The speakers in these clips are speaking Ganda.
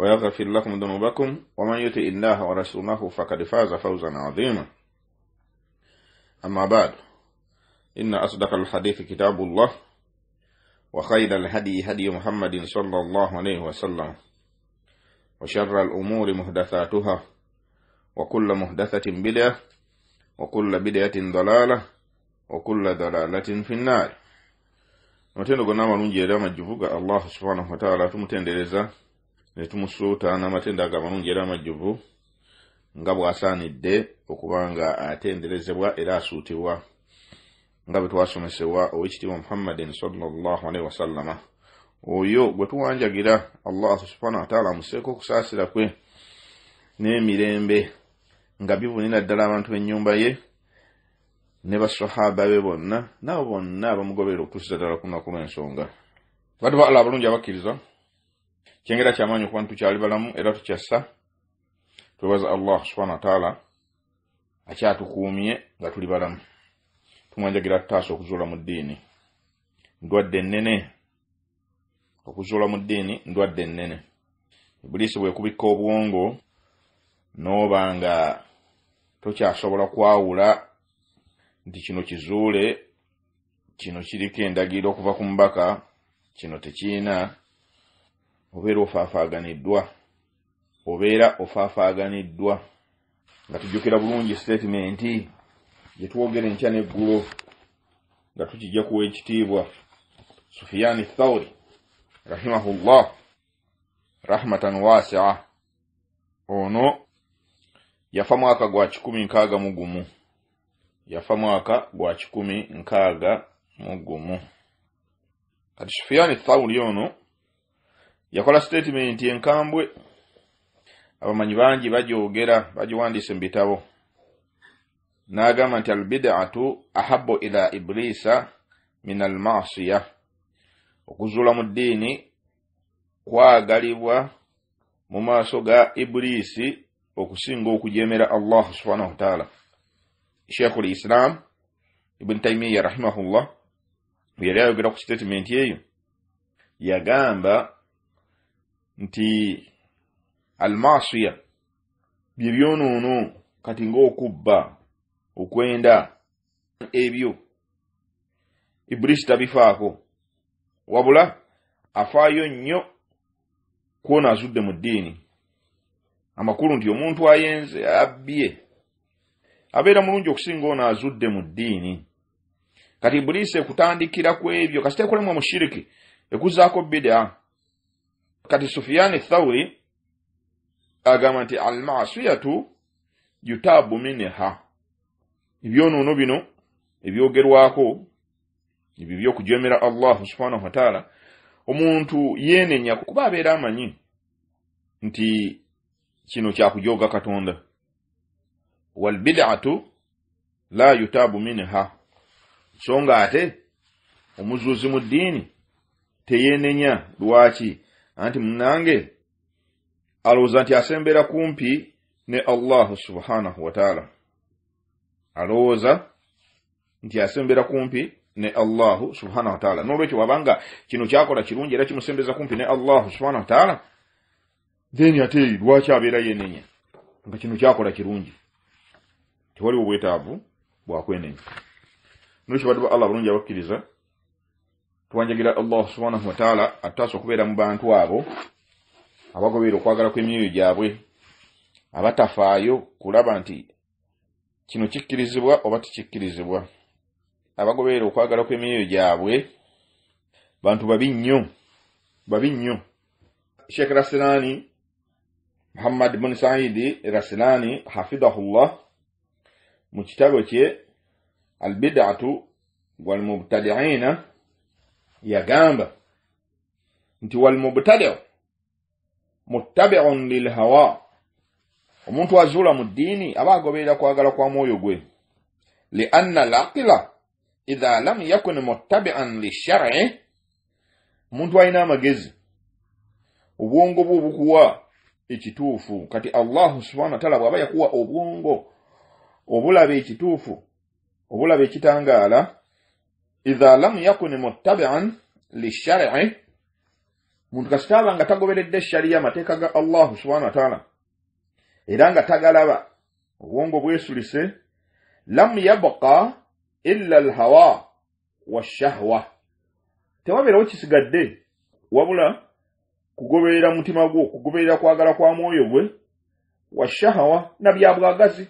ويغفر لكم ذنوبكم ومن يطع الله ورسوله فقد فاز فوزا عظيما أما بعد إن أصدق الحديث كتاب الله وخير الهدي هدي محمد صلى الله عليه وسلم وشر الأمور محدثاتها وكل محدثة بدعة وكل بدعة ضلالة وكل ضلالة في النار mutendo gonama lunjeera majjuvuga الله سبحانه وتعالى tumutendereza ne tumusuuta n'amatende ago amalungi era amajjuvu nga bw'asaanidde okuba nga atenderezebwa era asuutibwa nga bwe twasomesebwa ow'ekitiibwa muhammadin salllah alaihi wasallama oyo gwe tuwanjagira allah subhanahu wataala amuseeko okusaasira kwe n'emirembe nga bibunira ddala abantu b'ennyumba ye ne basahaba be bonna nabo bonna bamugoberera okutuusiza ddala ku nnaku lw'ensonga batubaala abalungi abakkiriza kyengera kyamaanyi okuba ntukyali balamu era tukyassa twebaza allah subhana wataala akyatukuumye nga tuli balamu tumwanjagira tutaasa okuzuula mu ddiini ndwadde ennene okuzuula mu ddiini ndwadde ennene ibuliisi bwekubikka obwongo n'oba nga tokyasobola kwawula nti kino kizuule kino kiriko endagiro okuva ku mbaka kino tekiina obeera ofaafaaganiddwa obeera ofaafaaganiddwa nga tujjukira bulungi sitatimenti gye twogera enkya n'eggulo nga tukijja kuwa ekitiibwa sufiyaani thawri rahimahullah rahmatan waasia ono yafa mwaka gwa kikumi nkaaga mu gumu yafa mwaka gwa kikumi nkaaga mu gumu kati sufiyaani thawri ono yakola sitatimenti enkambwe abamanyi bangi bajogera bajiwandise mubitabo nagamba nti albidatu ahabu ila iburisa min almasiya okuzuula mu ddiini kwagalibwa mu maaso ga iburisi okusinga okujemera allah subhanahu wataala sheikhu lislam ibuni taimiya rahimahullah yali ayogera ku sitatimenti eyo yagamba nti almasiya bye byonoono kati ng'okubba okwenda ebyo iburisi tabifaako wabula afaayo nnyo kwona azudde mu ddiini amakulu nti omuntu ayenze abbye abeera mulungi okusinga ono azudde mu ddiini kati iburisi ekutandikira ku ebyo kasitekolemu omushiriki ekuzaako bidaa kati sufiyani thawri agamba nti al masiyatu yutaabu miniha ebyonoono bino ebyogerwako ebyo byokujemera allahu subhanahu wataala omuntu yeenenya kuba abeera amanyi nti kino kyakujooga katonda walbidatu la yutaabu miniha so nga ate omuzuuzi mu ddiini teyeenenya lwaki anti munange alowooza nti asembera kumpi ne allahu subhanahu wataala alowooza nti asembera kumpi ne allahu subhanahu wataala nolwekyo wabanga kino kyakola kirungi era kimusembeza kumpi ne allahu subhanahu wataala then ate lwaki abeera yenenya nga kino kyakola kirungi tewaliwo bwetaavu bwakwenenya nolwekyo badde ba allah balungi abakkiriza twanjagira allah subhanahu wataala atutaasa okubeera mu bantu abo abagobeera okwagala kw'emyoyo gyabwe abatafaayo kulaba nti kino kikkirizibwa oba tikikkirizibwa abagobeera okwagala kw'emyoyo gyabwe bantu babi nnyo babi nnyo sheekh rasilaani muhammad bun saidi rasilaani hafidahullah mu kitabo kye albidatu walmubtadiina yagamba nti walmubtadiru muttabiun lilhawa omuntu azuula mu ddiini aba agoberera kwagala kwa mwoyo gwe lianna alaqila idha lam yakun muttabian lishari omuntu alina amagezi obwongo bwe obukuwa ekituufu kati allahu subhana wataala bw'aba yakuwa obwongo obulaba ekituufu obulaba ekitangaala idha lam yakuni muttabian lishari'i muntu kasitaba nga tagoberedde eshariya amateeka ga allahu subhana wataala era nga tagalaba obwongo bwesulise lam yabuka illa alhawa washahwa tewabeerawo kisigadde wabula kugoberera mutima gwo kugoberera kwagala kwa mwoyo gwe washahawa nabyabwagazi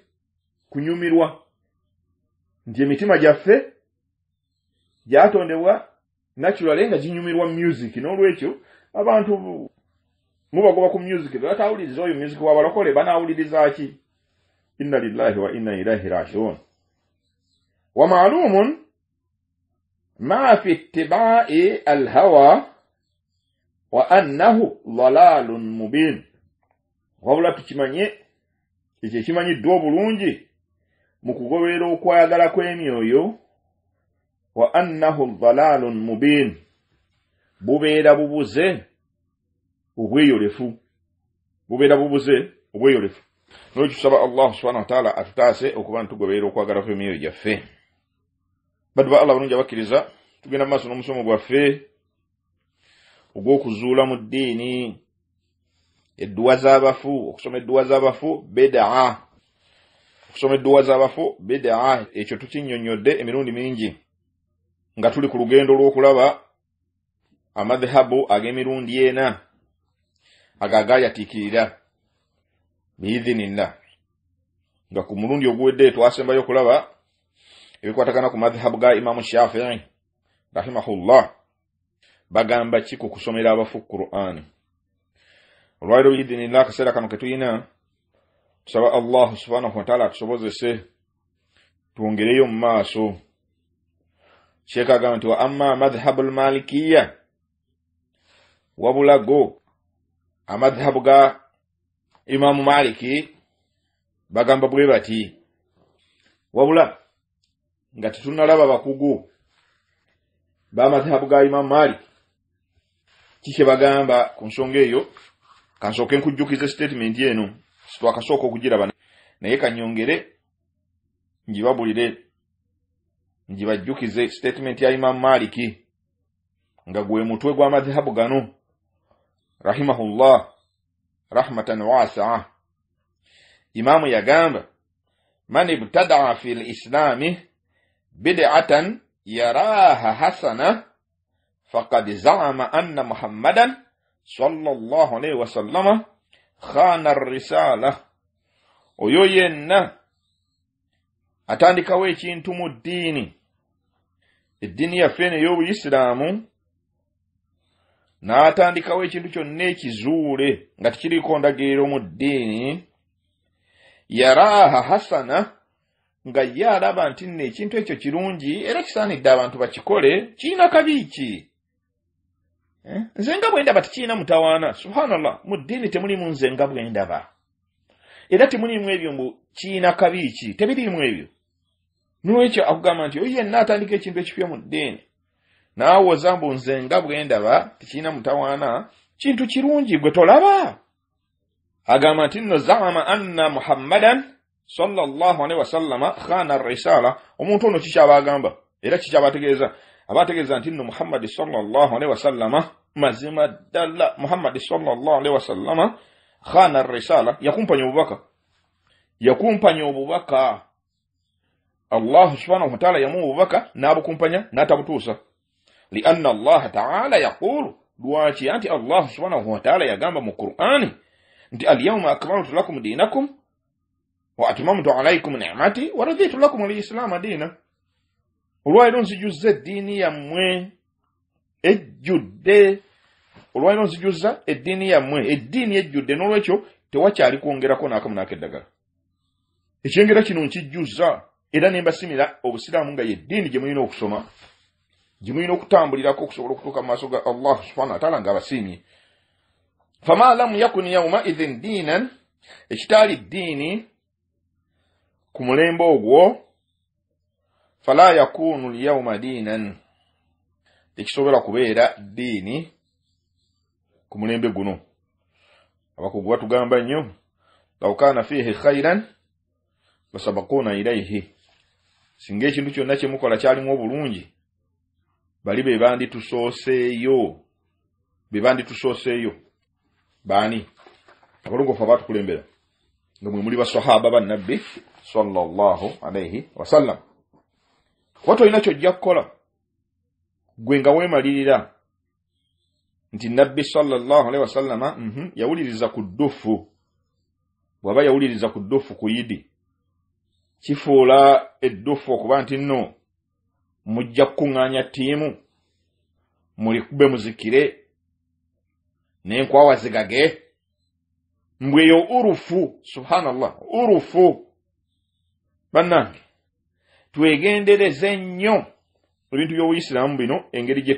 kunyumirwa nti emitima gyaffe gyatondebwa naturale nga ginyumirwa music nolwekyo abantu mubagoba ku music batawuliriza oyo music wabalokole banawulirizaki ina lillahi wa ina ilaihi rajiun wa malumun ma fi ttibai alhawa wa annahu dalalun mubin wabula tukimanye ekyo ekimanyiddwa obulungi mu kugoberera okwayagala kw'emyoyo wa annahu dalaalun mubin bubeera bubuze obweyolefu bubeera bubuze obweyolefu nolwekyo tusaba allahu subhanahu wataala atutaase okuba nitugoberera okwagalako emyoyo gyaffe badduba allah balungi abakkiriza tugenda mumaaso n'omusomo gwaffe ogw'okuzuula mu ddiini edduwa z'abafu okusoma edduwa z'abafu bedaa okusoma edduwa z'abafu bedaa ekyo tukinnyonnyodde emirundi mingi nga tuli ku lugendo lw'okulaba amadhehabu ag'emirundi ena ago agayatiikirira biidhinilla nga ku mulundi oguwedde twasembayo okulaba ebikwatagana ku madhehabu ga imamu shafii rahimahullah bagamba ki ku kusomera abafu quran olwaliro biidhinilla akaseera kano ketuyina tusaba allah subhanahu wataala atusobozese twongereyo mu maaso sheeku agamba nti wa amma madhhabu almalikiya wabulago amadhhabu ga imamu maliki bagamba bwe bati wabula nga tetunalaba bakugu bamadhhabu ga imamu maliki kikye bagamba ku nsonga eyo kansooke nkujjukiza esitatimenti eno situwakasooka okugiraba naye kanyongere ngibabulire njibajjukize statement ya imamu maliki nga gwe mutwe gwa gano rahimahullah rahmatan wasaa imamu yagamba man ibtadaa fi lislami bidatan yaraha hasana faqad zaama anna muhammadan sallallahu alaihi wasallama khana risala oyo yenna atandikawo ekintu mu ddiini eddiini yaffeeno ey'obuyisiraamu n'atandikawo ekintu kyonna ekizuule nga tekiriiko ndagiriro mu ddiini yaraaha hasana nga ye alaba nti nno ekintu ekyo kirungi era kisaanidde abantu bakikole kiyina kabi ki eh? nze nga bwe ndaba tekiyina mutawaana subhanallah mu ddiini temuliimu nze nga bwe ndaba era temuliimu ebyo mbu kiyina kabi ki tebiriimu ebyo nuno ekyo akugamba nti oye naatandika ekintu ekipya mu ddiini naawe ozamba nze nga bwe ndaba tekirina mutawaana kintu kirungi gwe tolaba agamba nti nno zaama anna muhammadan sallallahu alaihi wasallama khana risala omuntu ono kikyaba agamba era kikyaba ategeeza abategeeza nti nno muhammadi sallallahu alaihi wasallama mazima ddala muhammadi sallallahu alaihi wasallama khana risala yakumpanya obubaka yakumpanya obubaka allahu subhanahu wataala yamuwa obubaka n'abukumpanya n'atabutuusa lianna allaha taala yaqulu lwaki anti allahu subhanahu wataala yagamba mu qur'ani nti alyauma akmaltu lakum dinakum wa atmamtu alaikum nimati wa raditu lakum alislaama diina olwaliro nzijuzza eddiini yammwe ejjudde olwaliro nzijuzza eddiini yammwe eddiini ejjudde n'olwekyo tewakyali kwongerako n'akamunaka eddagala ekyengera kino nkijjuzza era ne mbasimira obusiraamu nga yeddiini gye mulina okusoma gye mulina okutambulirako okusobola okutuuka mu maaso ga allah subhana wataala nga abasiimye fama lam yakun yaumaithin diinan ekitaali ddiini ku mulembe ogwo fala yakunu lyauma diinan tekisobola kubeera ddiini ku mulembe guno abakugu batugamba nnyo law kaana fiihi khayran fasabakuuna ilayhi singa ekintu kyonna kyemukola kyalimu obulungi bali bebanditusooseeyo bebanditusooseeyo baani abalongofu abatukulembera nga mwemuli basahaba bannabbi alaihi wasallam kuba tolina kyojja kukola gwe nga weemalirira nti nabbi alaihi wasallama mhm, yawuliriza ku ddufu bwaba yawuliriza ku ddufu ku yidi kifuula eddufu okuba nti nno mujja kukuŋŋaanya ttiimu mulikube muzikire nenkwawa zigage mbweyo urufu subhanallah urufu bannange twegendereze nnyo ebintu by'obuyisiraamu bino engeri gye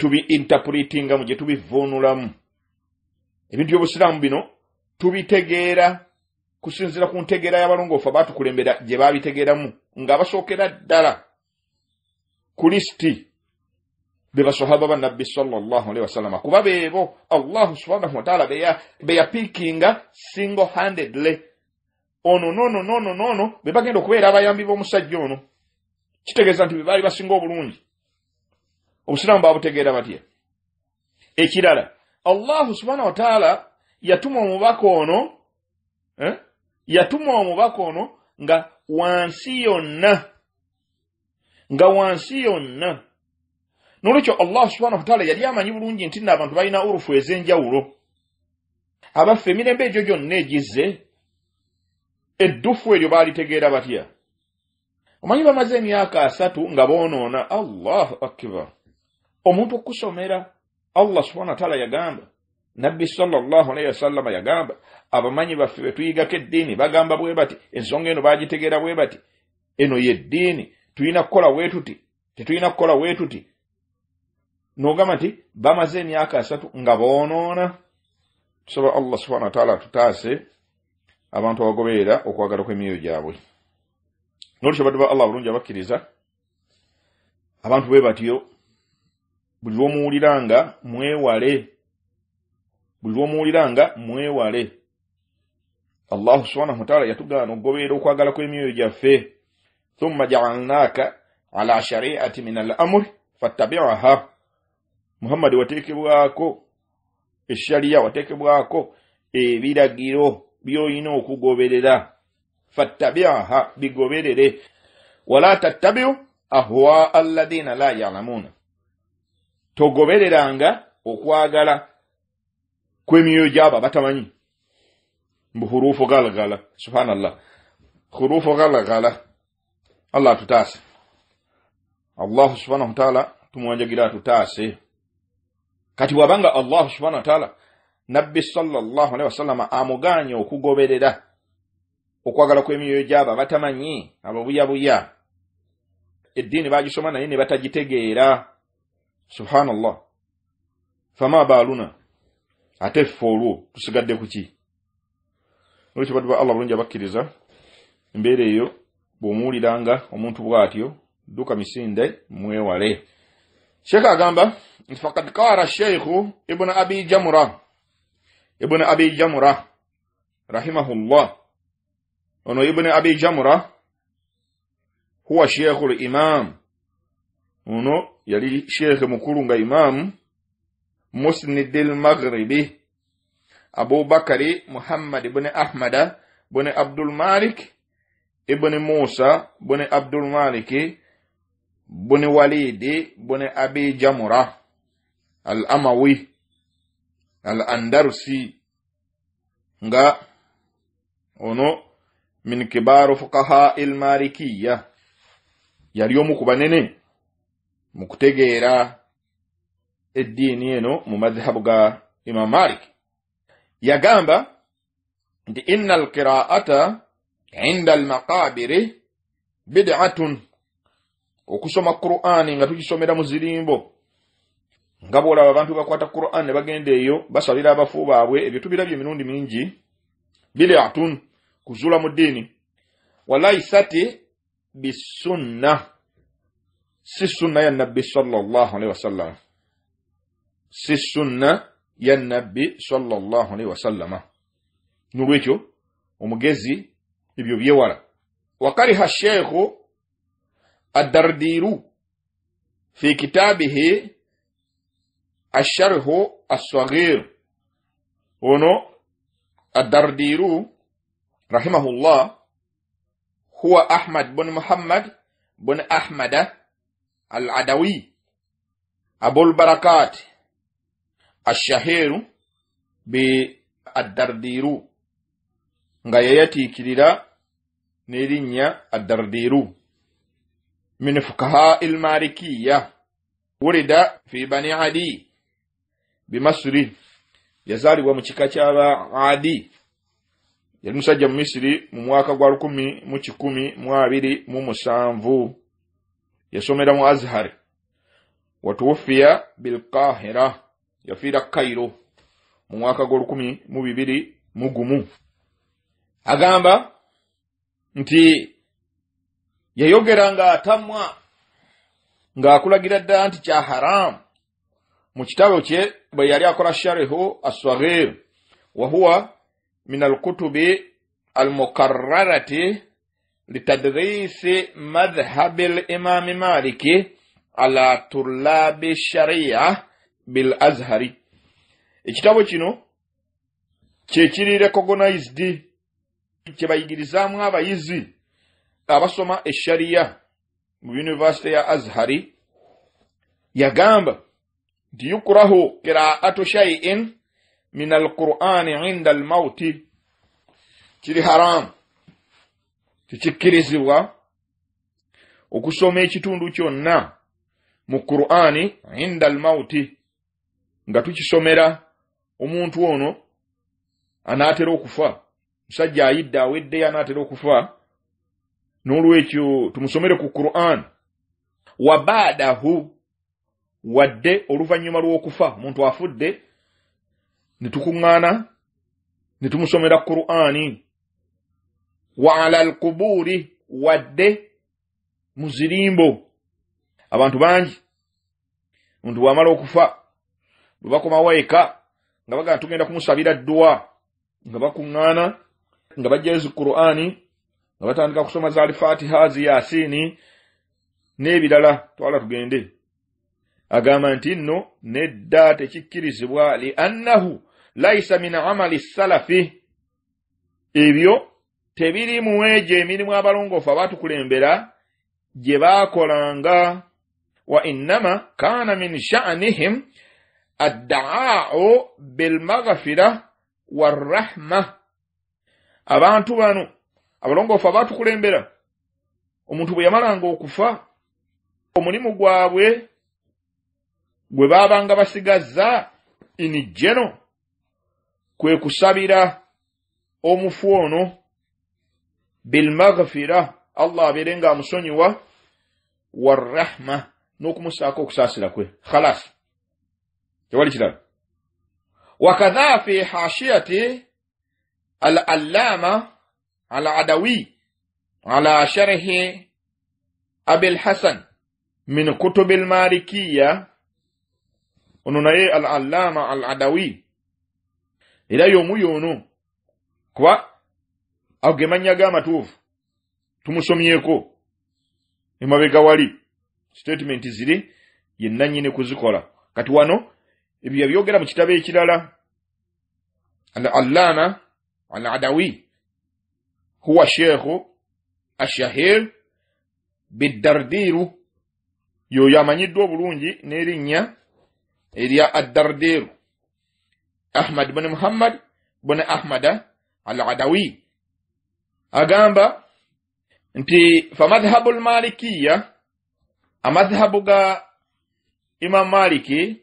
tubi intapuritingamu gye tubivuunulamu ebintu by'obusiraamu bino tubitegeera kusinziira ku ntegeera y'abalongoofu abaatukulembera gye baabitegeeramu nga basookera ddala kulisiti be basohaba bannabbi salllahualhi wasallama kuba beebo allahu subhanahu wataala be yapiikinga single handedly ono noono noono noono be bagenda okubeera abayambi b'omusajja ono kitegeeza nti be baali basinga obulungi obusiraamu baabutegeera batya ekirala allahu subhanahu wataala yatuma omubaka ono eh? yatuma omubaka ono nga wansi yonna nga wansi yonna nolwekyo allah subhana wataala yali amanyi bulungi nti na abantu balina urufu ez'enjawulo abaffe emirembe egyo gyonna egize eddufu eryo baalitegeera batya omanyi bamaze emyaka asatu nga boonoona allahu akibar omuntu okusomera allah subhana wataala yagamba nabbi salllahu alaihi wasallama yagamba abamanyi baffe bwe tuyigako eddiini bagamba bwe bati ensonga eno baagitegeera bwe bati eno yeddiini tulina kukola wetuti tetulina kukola wetuti nogamba nti bamaze emyaka asatu nga boonoona tusaba allah subhana wataala atutaase abantu abagoberera okwagala kwemyoyo gyabwe nolutyo badde ba allah bulungi abakkiriza abantu bwe batyo buli lwomuwuliranga mwewale buli lwomuwuliranga mwewale allahu subhanahu wataala yatugaana okugoberera okwagala kw'emyoyo gyaffe thumma jaalnaaka ala shariati min al amuri fattabiaha muhammadi watekebwako eshariya watekebwako ebiragiro byoyina okugoberera fattabiaha bigoberere wala tattabiu ahwaa alladhina la yalamuuna togobereranga okwagala kw'emyoyo jaba batamanyi mbu hurufu gala subhanallah hurufu gala allah tutase allah subhanahu tumwanja tumwanjagira tutase kati wabanga allahu subhanahu taala nabbi sallallahu alaihi wasallam amuganye okugoberera okwagala kw'emyoyo gyabo batamanyi ababuyabuya eddiini bagisoma naye ne batagitegeera subhanallah fama baaluna ate effe olwo tusigadde kuki ki olwekyo baddu ba allah bulungi abakkiriza embeera eyo bw'omuwuliranga omuntu bw'atyo dduka misinde mwewale sheekh agamba nti fakad kaala sheikhu ibunu abi jamura ibunu abi jamura rahimahullah ono ibunu abi jamura huwa sheikhu limam ono yali sheekhe mukulu nga imamu musnidil maghribi aboubacary muhammad ibne ahmada bone abdulmalik ibne moussa bone abdulmaliki bone walidi bone abi jamura al amawi al andarsi nga ono min kibaru fukahail malikiya yaryomukuba nene mukutegeera eddiini eno mu madhabu ga imam malik yagamba nti inna alqiraata inda almaqabiri bidatun okusoma qur'ani nga tukisomera mu zirimbo nga bwolaba abantu bakwata qur'an ne bagenda eyo basalira abafu baabwe ebyo tubirabye emirundi mingi bidatun kuzula mu ddiini walaisati bisunna si sunna ya nabbi sallallahu alaihi wasallam sissunna ya nabbi sallallahu alaihi wasallama n'olwekyo omugezi ebyo byewala ha sheekhu adardiru fi kitabihi asharhu assaghir ono addardiru rahimahullah huwa ahmad bun muhammad bun ahmada al adawi abul barakat ashaheru be addardiru nga yeyatiikirira n'erinnya addardiru min fukaha ilmalikiya wulida fi bani adi bimasiri yazaalibwa mu kika ky'aba adi yali musajja mu misiri mu mwaka gwa lukumi mu kikumi mu abiri mu musanvu yasomera mu azhar watuwufiya bilqahira yafiira kairo mu mwaka gw'olukumi mu bibiri mu gumu agamba nti yayogera ng'atamwa ng'akulagira ddala nti kya haramu mu kitabo kye bwe yali akola sharihu assaghir wahuwa min alkutubi almukarrarati litadrisi madhhabi limami maliki ala tulabi shariya bil azhari ekitabo kino kyekiri recognized kyebayigirizaamu abayizi abasoma eshariya mu yunivasite ya azhari yagamba nti yukurahu kiraatu shaiin min alqurani inda almauti kiri haramu tekikkirizibwa okusoma ekitundu kyonna mu qurani inda almauti nga tukisomera omuntu ono anaatera okufa musajja ayidde aweddeyo anaatera okufa n'olwekyo tumusomere ku quran wa baadahu wadde oluvannyuma lw'okufa omuntu afudde ne tukuŋŋaana ne tumusomera quruani wa ala al kubuuri wadde mu zirimbo abantu bangi omuntu bwamala okufa bwe bakomawo eka nga bagana tugenda kumusabira dduwa nga bakuŋŋaana nga bajjayozi kurani nga batandika kusoma zaali fatiha ziyasiini n'ebirala twala tugende agamba nti nno nedda tekikkirizibwa liannahu laisa min amali salafi ebyo tebiri mu egyo emirimu abalongoofu abaatukulembera gye baakolanga wa innama kaana min sha'nihim الدعاء بالمغفرة والرحمة abantu bano abalongoofu abaatukulembera omuntu bwe yamalanga okufa omulimu gwabwe gwe baabanga basigazza inijeno kwe kusabira omufu ono bilmagfira allah abeere ng'amusonyiwa warrahma n'okumusaako okusaasira kwe khalasi tewali chilani wakadha fi hashiyati al aladawi ala sharhi abil hasan min kutubi lmalikiya onona ye al aladawi era yomu yono kuba ago ge mannya g'amatuufu tumusomyeko emabega gawali statement ziri yenanyini kuzikola kati wano ebyo yabyogera mu kitabo ekirala al allama al adawi huwa sheekhu ashahir biddardiiru yoyo amanyiddwa obulungi n'erinnya erya addardiiru ahmad bune muhammad bune ahmada al adawi agamba nti famadhhabu lmalikiya amadhhabu ga imam maliki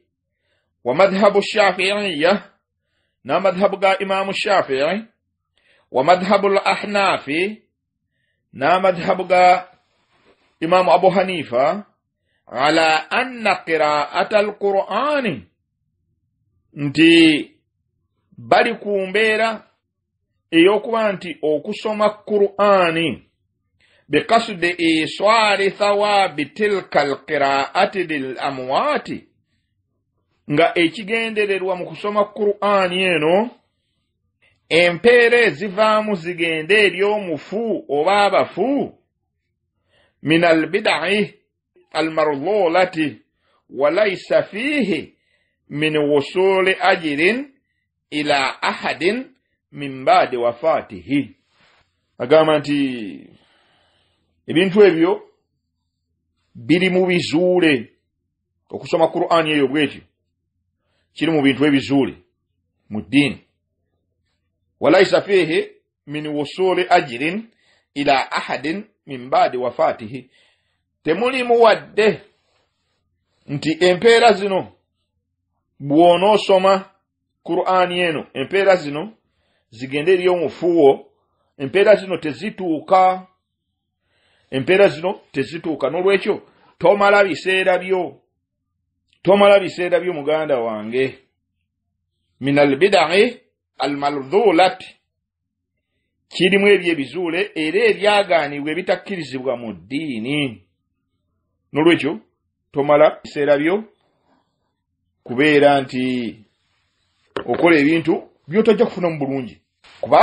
ومذهب الشافعية نا مذهب قا إمام الشافعي ومذهب الأحناف نا مذهب قا إمام أبو حنيفة على أن قراءة القرآن انتي باركو مبيرا إيوكو أنتي أوكسوما القرآن بقصد إيصال ثواب تلك القراءة للأموات nga ekigendererwa mu kusoma kuruaani eno empeera ezivaamu zigende eri omufu oba abafu min albidai almarlulati walaisa fiihi min wusuli ajirin ila ahadin min baadi wafaatihi agamba nti ebintu ebyo biri mu bizuule okusoma kuruaani eyo bwetyo kiri mu bintu ebizuule mu ddiini walaisa fihi min wusuuli ajirin ila ahadin min baadi wafaatihi temulimu wadde nti empeera zino bw'onoosoma kur'ani eno empeera zino zigende eriyo mufuwo empeera zino tezituuka empeera zino tezituuka n'olwekyo tomala biseera byo tomala biseera by'omuganda wange min albidai almardulati kirimu ebyo ebizuule era ebyagaanibwa ebitakkirizibwa mu ddiini n'olwekyo tomala biseera byo kubeera nti okola ebintu byotajja kufunamu bulungi kuba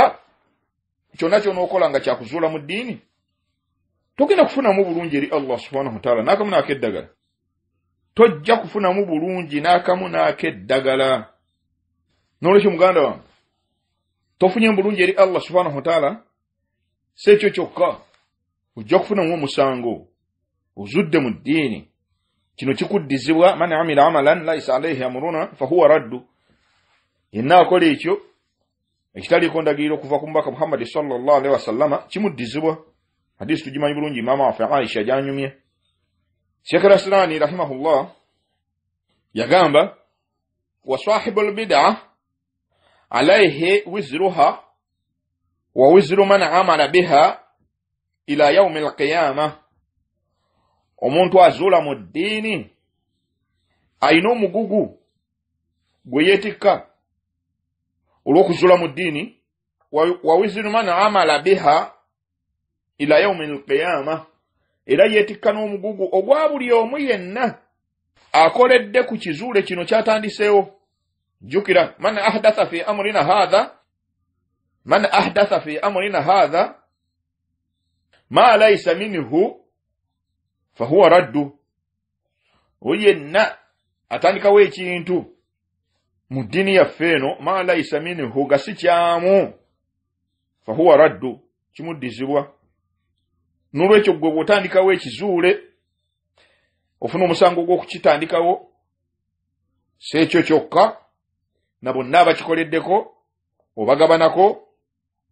kyonna kyonaokola nga kyakuzuula mu ddiini togenda kufunamu bulungi eri allah subhanahu wataala n'akamu naako eddagala tojja kufunamu bulungi n'akamu n'ako eddagala n'olwekyo muganda wange tofunye bulungi eri allah subhanahu wataala si ekyo kyokka ojja kufunamu omusango ozudde mu ddiini kino kikuddizibwa man amila amalan laisa alaihi amuruna fahuwa raddu yenna akola ekyo ekitaliiko ndagiriro okuva ku mubaka muhammadi sallallahu alaihi wasallama kimuddizibwa hadisi tugimanyi bulungi imaamu wafe aisha gyanyumya Sheikh Rasrani rahimahullah yagamba wa sahibul bid'ah alayhi wizruha wa wizru man amala biha ila yaumi alqiyama umuntu azula mudini ddiini mugugu omugugu gwe yeetikka olw'okuzuula wa wiziru man amala biha ila yaumi alqiyama era yeetikka n'omugugu ogwa buli omu yenna akoledde ku kizuule kino kyatandiseewo jjukira man ahdatha fi amurina haatha man ahdatha fi amurina haatha ma laisa minhu fahuwa raddu o yenna atandikawo ekintu mu ddiini yaffe eno ma laisa minhu gasi kyamu fahuwa raddu kimuddizibwa nolwekyo gwe bwotandikawo ekizuule ofuna omusango gwokukitandikawo si ekyo kyokka na bonna abakikoleddeko obagabanako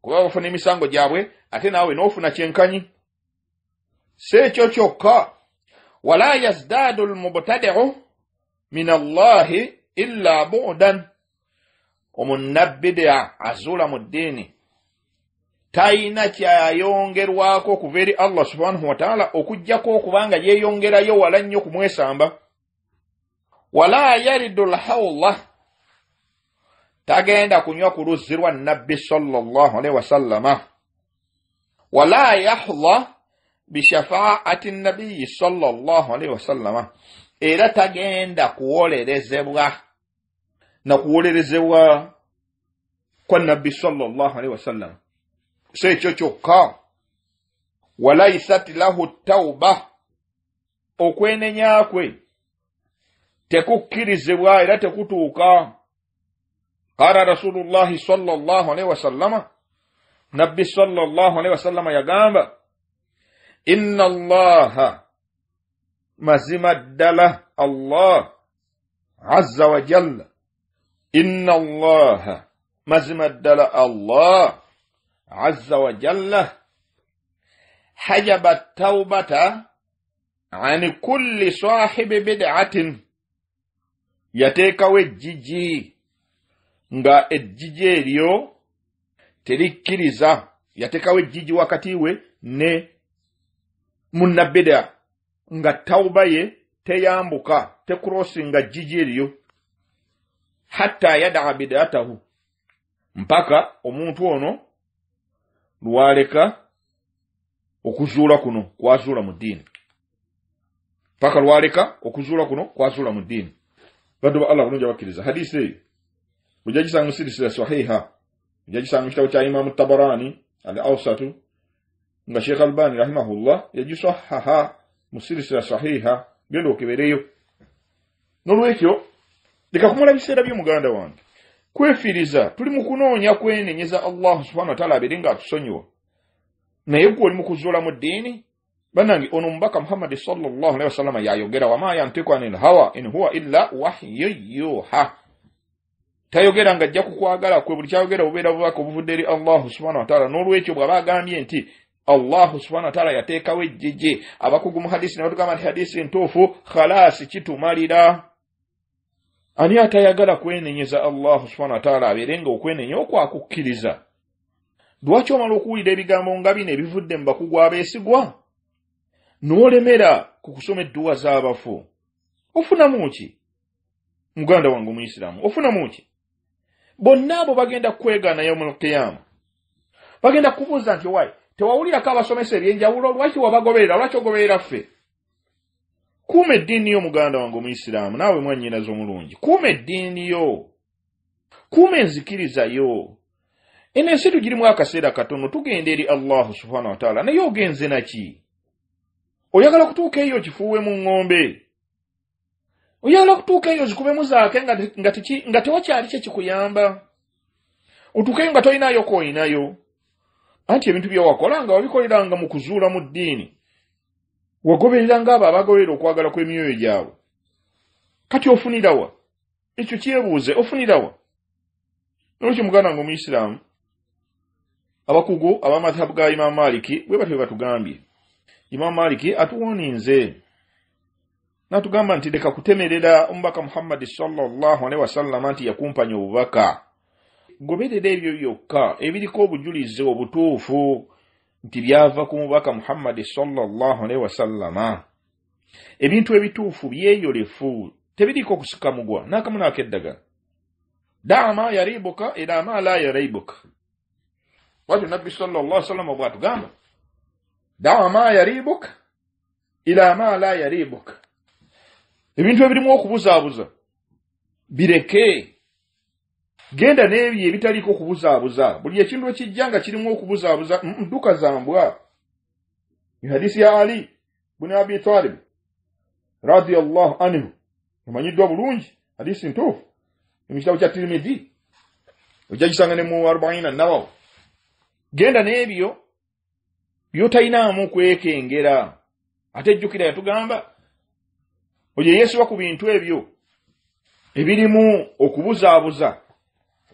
kuba bafuna emisango gyabwe ate naawe n'ofuna kyenkanyi si ekyo kyokka wala yazdaadu almubtadiru min allahi illa budan omunabbidya azuula mu ddiini tayina kyayongerwako kuva eri allah subhanahu wataala okugjako okubanga yeyongerayo wala nnyo kumwesamba wala yaridu lhawla tagenda kunywa ku luzzi lwa nabbi salllahalihi wasallama wala yahla bishafaati nabiyi salllahalihi wasallama era tagenda kuwolerezebwa nakuwolerezebwa kwa nabbi salllahalihi wasallama se cyo kyokka walaisat lahu tauba okwenenya kwe tekukkirizibwa era tekutuuka qala rasulullahi sallallahu alaihi wasallama nabbi sallallahu alaihi wasallama yagamba inna allaha mazima ddala allah azza wajalla inna allaha mazima ddala allah azza wa jalla hajaba taubata an kulli sahibi bid'atin yateekawo ejjigi nga ejjigi eryo terikkiriza yateekawo ejjigi wakati we ne munnabida nga tauba ye teyambuka tekurosinga jjigi eryo hatta yadaa bidatahu mpaka omuntu ono lwaleka okuzuula kuno kwazuula mu ddiini paka lwaleka okuzuula kuno kwazuula mu ddiini baddu ba allah bulungi abakkiriza hadisi eyo mujja gisanga sirisira sahiha mujja gisanga mukitabo kya imamu tabarani al ausatu nga sheikh albani rahimahullah yagisahaha musirisira sahiha genda okebereyo nolwekyo leka kumala biseera by'omuganda wange kwefiriza tuli mu kunoonya kwenenyeza allahu subhana wataala abeere ngaatusonyiwa naye gwe oli mu kuzuulamu ddiini banange ono omubaka muhammadi salllahu alahi wasallama yayogera wama yantekwana el hawa in huwa illa wahyu yuha tayogera nga ajja kukwagala kwe buli kyayogera obubeera obubaka obuvudde eri allahu subhana wataala n'olwekyo bw'aba agambye nti allahu subhana wataala yateekawo ejjeje abakugu mu hadisi ne batugamba nti hadisi ntuufu khalaasi kitumalira ani atayagala kwenenyeza allahu subhanau wataala abeere nga okwenenya okwakukkiriza lwaki omala okuwulira ebigambo nga bino ebivudde mu bakugu abeesigwa n'olemera ku kusoma edduwa z'abafu ofunamu ki muganda wange omuisiraamu ofunamu ki bonna abo bagenda kukwegaanayo mu kiyama bagenda kukubuuza nti owaye tewawulirako abasomesa ebyenjawulo lwaki wabagoberera lwaki ogobererafe kuuma eddiini yo muganda wange omuisiraamu naawe mwannyinaza omulungi kuuma eddiini yo kuuma enzikiriza yo eno ensi tugirimu akaseera katono tugende eri allahu subhanahu wataala naye ogenze naki oyagala kutuuka eyo kifuuwe mu ŋŋombe oyagala okutuuka eyo zikubemu zaake nga tewakyali kyekikuyamba otuukeyo nga tolinayo koolinayo anti ebintu byewakolanga wabikoleranga mu kuzuula mu ddiini wagoberera ng'abo abagoberera okwagala kw'emyoyo gyabwe kati ofunira wa ekyo kyebuuze ofunira wa nolwekyo muganda nga omuisiraamu abakugu abamathabu ga imamu maliki bwe batyo bwe batugambye imamu maliki atuwoninze n'atugamba nti leka kutemerera omubaka muhammadi salllahualihi wasallama nti yakumpanya obubaka goberera ebyo byokka ebiriko obujulizi obutuufu nti byava ku mubaka muhammadi salllahalihi wasallama ebintu ebituufu byeyolefu tebiriiko kusika mugwa n'akamunaako eddagala daama yaribuka edaama la yaribuka watyo nabbi salllah salama bwatugamba daama yaribuka ilama la yaribuka ebintu ebirimu okubuzaabuza bireke genda n'ebyo ebitaliko okubuzaabuza buli ekintu ekijja nga kirimu okubuzaabuza mm, mm, duka zambwa hadisi ya ali bune abitalib radiallahu anhu emanyiddwa bulungi hadisi ntuufu emukitabo kya tirimidi ojja kisanga ne mu arbaina nabawo genda n'ebyo byotalinaamu kwekengera ate ejjukira yatugamba oyo yeesiba ku bintu ebyo ebirimu okubuzaabuza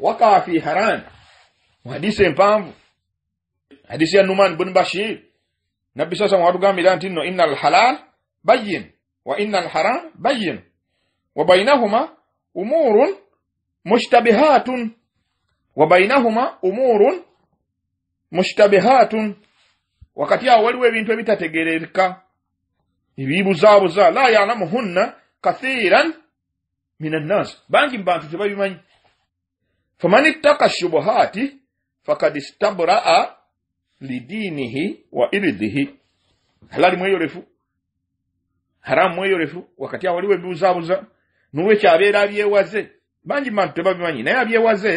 وقع في هران وحديث امبامب حديث النمان بن بشير نبي صلى الله عليه وسلم قال إن الحلال بين وإن الحرام بين وبينهما أمور مشتبهات وبينهما أمور مشتبهات وقت يأولوا بنت بيتا تجريركا يبيبو زابو زا لا يعلمهن كثيرا من الناس بانجي بانتو تبابي ماني famani ttaka shubuhati fakad istabraa lidinihi wa irdhihi halali mweyolefu haramu mweyolefu wakati awo waliwo ebibuzabuza nuwe kyabeera abyewaze bangi bantu tebabimanyi naye abyewaze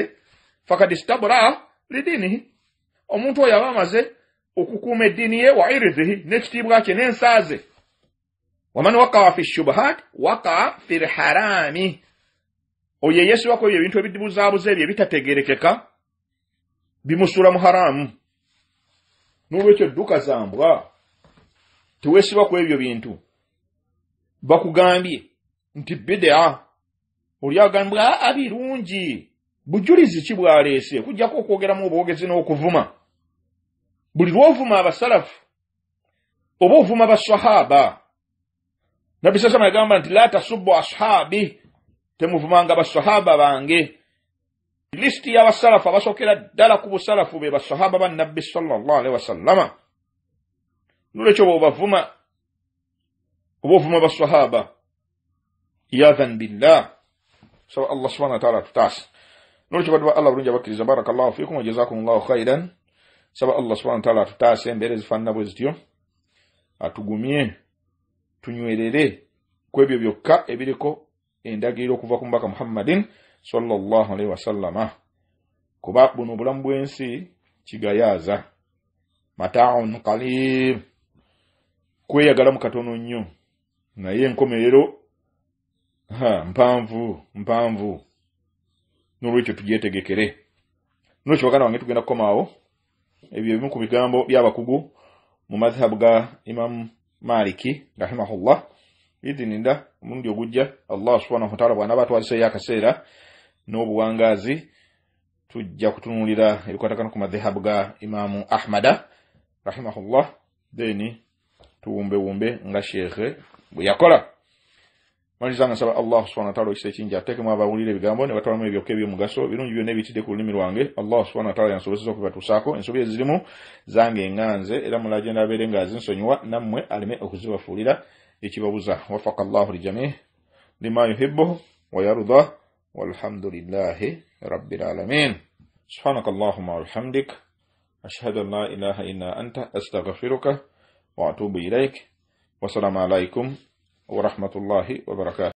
fakad istabraa lidinihi omuntu oyo aba amaze okukuuma eddiini ye wa irdhihi n'ekitiibwa kye n'ensaaze waman wakaa fi shubuhat wakaa fi lharami oyo eyeesibako ebyo ebintu ebibuzaabuza ebyo ebitategerekeka bimusula mu haramu nolwekyo dduka zambwa teweesibaku ebyo bintu bakugambye nti bidea oli agambwa aa ah, ah, birungi bujulizi ki bwaleese kujjako okwogeramu obwogezi n'okuvuma buli lwovuma abasalafu oba ovuma baswahaba nabbi sasama yagamba nti la tasubu ashabi temuvumanga basahaba bange lisiti y'abasalafu abasookera ddala ku busalafu be basahaba bannabbi salllahalihi wasallama nolwekyo bwobavuma oba ovuma basahaba iyathan billah saba allah subhana wataala atutaasa nolwekyo badduba allah bulungi abakkiriza barakallahu fikum wajazakum llahu khairan saba allah subhana wataala atutaasa embeera ezifaanana bwe zityo atugumye tunywerere ku ebyo byokka ebiriko endagiriro okuva ku mbaka muhammadin salaalii wasalama kuba buno obulamu bw'ensi kigayaaza mataun kalir kweyagalamu katono nnyo naye enkomerero mpanvu mpanvu nolwekyo tugyetegekere nolwekyo baganda wange tugenda kukomaawo ebyo ebimu ku bigambo byabakugu mu mazhabu ga imamu maliki rahimahullah idhinillah omulundi ogujja allah subhanahu wataala bw'anaaba atwaziseeyo akaseera n'obuwangaazi tujja kutunuulira ebikwatagana ku madhehabu ga imaamu ahmada rahimahullah then tuwumbewumbe nga sheekhe bwe yakola malizanga nsaba allah subhana wataala ekisa ekingi ateekemu abawulira ebigambo ne batwalamu ebyokka ebyomugaso birungi byonna ebiyitidde ku lulimi lwange allah subhana wataala yansobozesa okubibatuusaako ensobi ezirimu zange enganze era mulagenda abeere ngaazinsonyiwa nammwe aleme okuzibafuulira ikibabuza وفق الله lijamih لما يحبه ويرضى والحمد لله رب العالمين سبحانك اللهم وبحمدك أشهد أن لا إله إلا أنت أستغفرك وأتوب إليك والسلام عليكم ورحمة الله وبركاته